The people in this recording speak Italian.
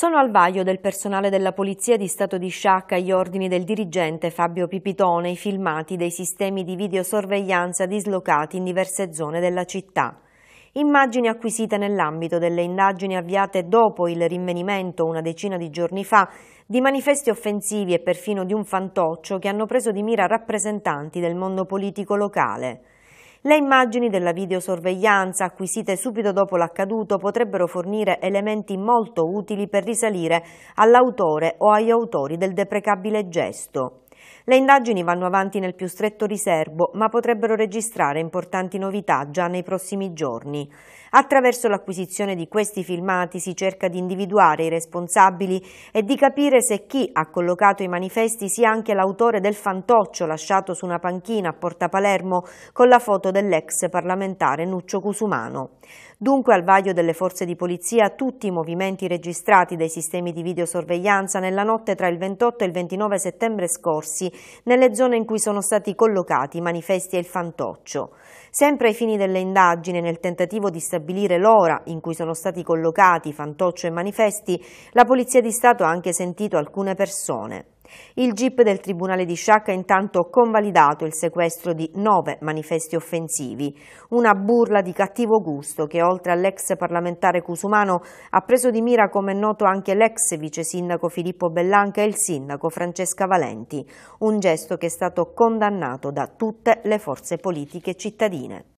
Sono al vaglio del personale della Polizia di Stato di Sciacca agli ordini del dirigente Fabio Pipitone i filmati dei sistemi di videosorveglianza dislocati in diverse zone della città. Immagini acquisite nell'ambito delle indagini avviate dopo il rinvenimento una decina di giorni fa di manifesti offensivi e perfino di un fantoccio che hanno preso di mira rappresentanti del mondo politico locale. Le immagini della videosorveglianza acquisite subito dopo l'accaduto potrebbero fornire elementi molto utili per risalire all'autore o agli autori del deprecabile gesto. Le indagini vanno avanti nel più stretto riservo, ma potrebbero registrare importanti novità già nei prossimi giorni. Attraverso l'acquisizione di questi filmati si cerca di individuare i responsabili e di capire se chi ha collocato i manifesti sia anche l'autore del fantoccio lasciato su una panchina a Porta Palermo con la foto dell'ex parlamentare Nuccio Cusumano. Dunque al vaglio delle forze di polizia tutti i movimenti registrati dai sistemi di videosorveglianza nella notte tra il 28 e il 29 settembre scorsi nelle zone in cui sono stati collocati i manifesti e il fantoccio. Sempre ai fini delle indagini, nel tentativo di stabilire l'ora in cui sono stati collocati fantoccio e manifesti, la Polizia di Stato ha anche sentito alcune persone. Il GIP del Tribunale di Sciacca ha intanto convalidato il sequestro di nove manifesti offensivi, una burla di cattivo gusto che oltre all'ex parlamentare Cusumano ha preso di mira come è noto anche l'ex vice sindaco Filippo Bellanca e il sindaco Francesca Valenti, un gesto che è stato condannato da tutte le forze politiche cittadine.